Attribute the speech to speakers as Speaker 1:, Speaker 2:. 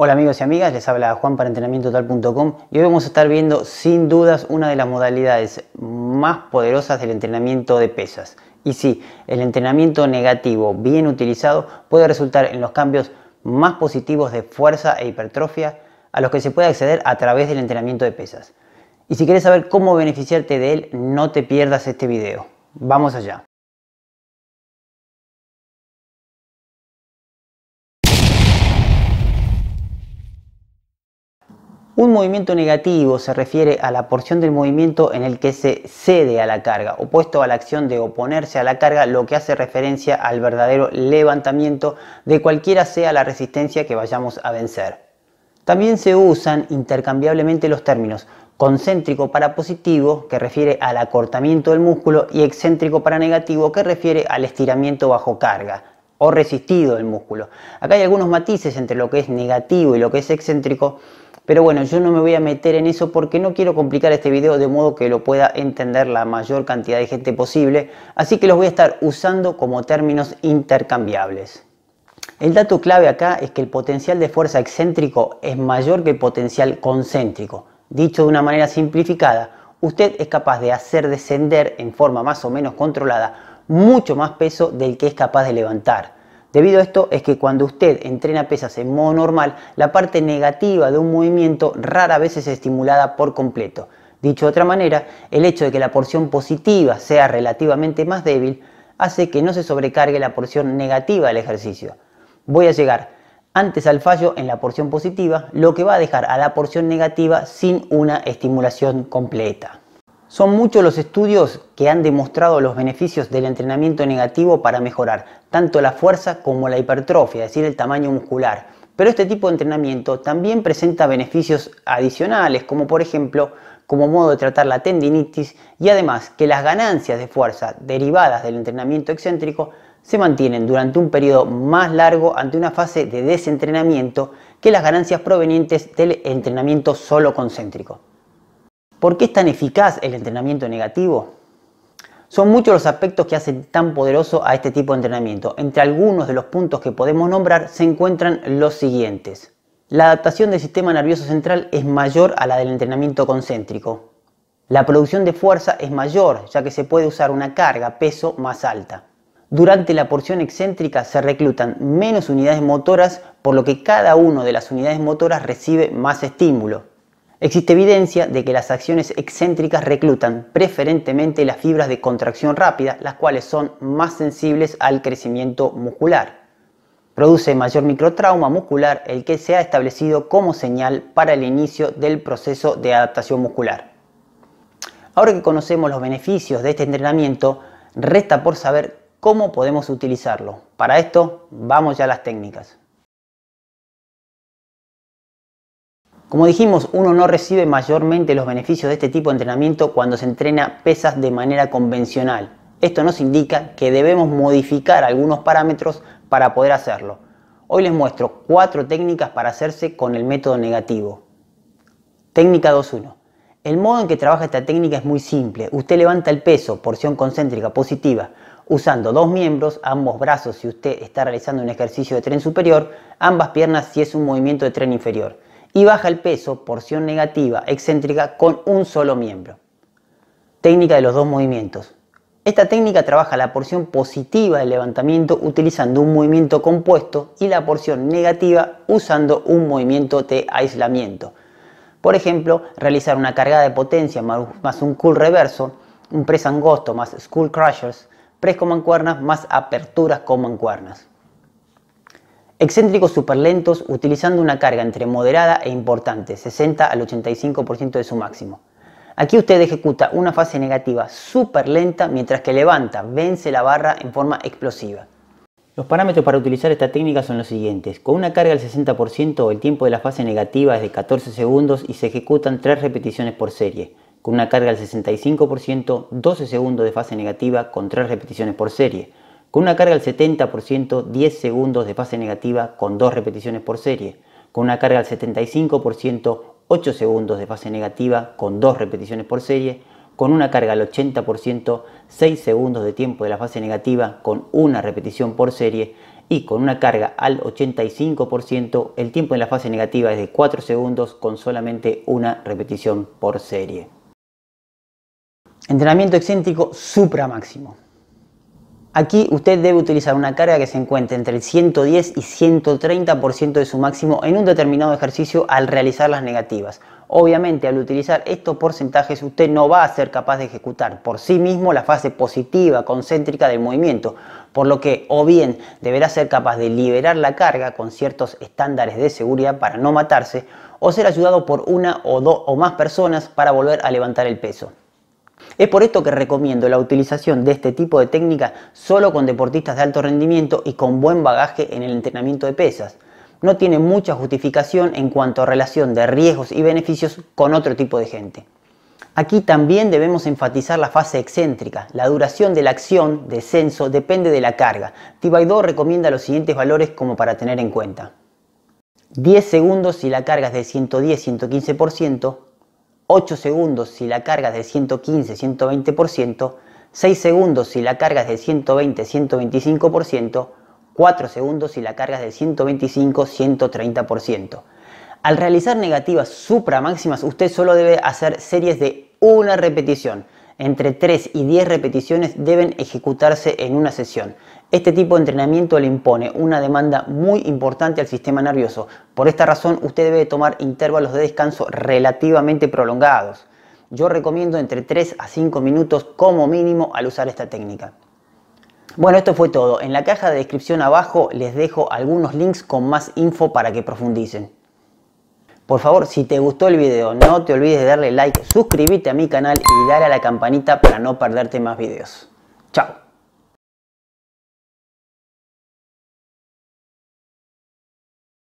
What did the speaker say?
Speaker 1: Hola amigos y amigas, les habla Juan para entrenamientototal.com y hoy vamos a estar viendo sin dudas una de las modalidades más poderosas del entrenamiento de pesas. Y sí, el entrenamiento negativo bien utilizado puede resultar en los cambios más positivos de fuerza e hipertrofia a los que se puede acceder a través del entrenamiento de pesas. Y si quieres saber cómo beneficiarte de él, no te pierdas este video. Vamos allá. Un movimiento negativo se refiere a la porción del movimiento en el que se cede a la carga, opuesto a la acción de oponerse a la carga, lo que hace referencia al verdadero levantamiento de cualquiera sea la resistencia que vayamos a vencer. También se usan intercambiablemente los términos concéntrico para positivo, que refiere al acortamiento del músculo, y excéntrico para negativo, que refiere al estiramiento bajo carga o resistido del músculo. Acá hay algunos matices entre lo que es negativo y lo que es excéntrico, pero bueno, yo no me voy a meter en eso porque no quiero complicar este video de modo que lo pueda entender la mayor cantidad de gente posible, así que los voy a estar usando como términos intercambiables. El dato clave acá es que el potencial de fuerza excéntrico es mayor que el potencial concéntrico. Dicho de una manera simplificada, usted es capaz de hacer descender en forma más o menos controlada mucho más peso del que es capaz de levantar. Debido a esto es que cuando usted entrena pesas en modo normal, la parte negativa de un movimiento rara vez es estimulada por completo. Dicho de otra manera, el hecho de que la porción positiva sea relativamente más débil hace que no se sobrecargue la porción negativa del ejercicio. Voy a llegar antes al fallo en la porción positiva, lo que va a dejar a la porción negativa sin una estimulación completa. Son muchos los estudios que han demostrado los beneficios del entrenamiento negativo para mejorar tanto la fuerza como la hipertrofia, es decir, el tamaño muscular. Pero este tipo de entrenamiento también presenta beneficios adicionales, como por ejemplo como modo de tratar la tendinitis y además que las ganancias de fuerza derivadas del entrenamiento excéntrico se mantienen durante un periodo más largo ante una fase de desentrenamiento que las ganancias provenientes del entrenamiento solo concéntrico. ¿Por qué es tan eficaz el entrenamiento negativo? Son muchos los aspectos que hacen tan poderoso a este tipo de entrenamiento. Entre algunos de los puntos que podemos nombrar se encuentran los siguientes. La adaptación del sistema nervioso central es mayor a la del entrenamiento concéntrico. La producción de fuerza es mayor, ya que se puede usar una carga, peso más alta. Durante la porción excéntrica se reclutan menos unidades motoras, por lo que cada una de las unidades motoras recibe más estímulo. Existe evidencia de que las acciones excéntricas reclutan preferentemente las fibras de contracción rápida, las cuales son más sensibles al crecimiento muscular. Produce mayor microtrauma muscular el que se ha establecido como señal para el inicio del proceso de adaptación muscular. Ahora que conocemos los beneficios de este entrenamiento, resta por saber cómo podemos utilizarlo. Para esto, vamos ya a las técnicas. Como dijimos, uno no recibe mayormente los beneficios de este tipo de entrenamiento cuando se entrena pesas de manera convencional. Esto nos indica que debemos modificar algunos parámetros para poder hacerlo. Hoy les muestro cuatro técnicas para hacerse con el método negativo. Técnica 2.1. El modo en que trabaja esta técnica es muy simple. Usted levanta el peso, porción concéntrica positiva, usando dos miembros, ambos brazos si usted está realizando un ejercicio de tren superior, ambas piernas si es un movimiento de tren inferior y baja el peso, porción negativa, excéntrica, con un solo miembro. Técnica de los dos movimientos. Esta técnica trabaja la porción positiva del levantamiento utilizando un movimiento compuesto y la porción negativa usando un movimiento de aislamiento. Por ejemplo, realizar una cargada de potencia más un cool reverso, un press angosto más skull crushers, press con mancuernas más aperturas con mancuernas. Excéntricos lentos utilizando una carga entre moderada e importante, 60 al 85% de su máximo. Aquí usted ejecuta una fase negativa super lenta mientras que levanta, vence la barra en forma explosiva. Los parámetros para utilizar esta técnica son los siguientes. Con una carga al 60% el tiempo de la fase negativa es de 14 segundos y se ejecutan 3 repeticiones por serie. Con una carga al 65%, 12 segundos de fase negativa con 3 repeticiones por serie con una carga al 70%, 10 segundos de fase negativa con 2 repeticiones por serie, con una carga al 75%, 8 segundos de fase negativa con 2 repeticiones por serie, con una carga al 80%, 6 segundos de tiempo de la fase negativa con una repetición por serie y con una carga al 85%, el tiempo de la fase negativa es de 4 segundos con solamente 1 repetición por serie. Entrenamiento excéntrico supra máximo. Aquí usted debe utilizar una carga que se encuentre entre el 110 y 130% de su máximo en un determinado ejercicio al realizar las negativas. Obviamente al utilizar estos porcentajes usted no va a ser capaz de ejecutar por sí mismo la fase positiva concéntrica del movimiento, por lo que o bien deberá ser capaz de liberar la carga con ciertos estándares de seguridad para no matarse, o ser ayudado por una o dos o más personas para volver a levantar el peso. Es por esto que recomiendo la utilización de este tipo de técnica solo con deportistas de alto rendimiento y con buen bagaje en el entrenamiento de pesas. No tiene mucha justificación en cuanto a relación de riesgos y beneficios con otro tipo de gente. Aquí también debemos enfatizar la fase excéntrica. La duración de la acción, descenso, depende de la carga. Tibaidó recomienda los siguientes valores como para tener en cuenta. 10 segundos si la carga es de 110-115%, 8 segundos si la carga es de 115, 120%, 6 segundos si la carga es de 120, 125%, 4 segundos si la carga de 125, 130%. Al realizar negativas supramáximas, usted solo debe hacer series de una repetición. Entre 3 y 10 repeticiones deben ejecutarse en una sesión. Este tipo de entrenamiento le impone una demanda muy importante al sistema nervioso. Por esta razón, usted debe tomar intervalos de descanso relativamente prolongados. Yo recomiendo entre 3 a 5 minutos como mínimo al usar esta técnica. Bueno, esto fue todo. En la caja de descripción abajo les dejo algunos links con más info para que profundicen. Por favor, si te gustó el video, no te olvides de darle like, suscribirte a mi canal y darle a la campanita para no perderte más videos. Chao.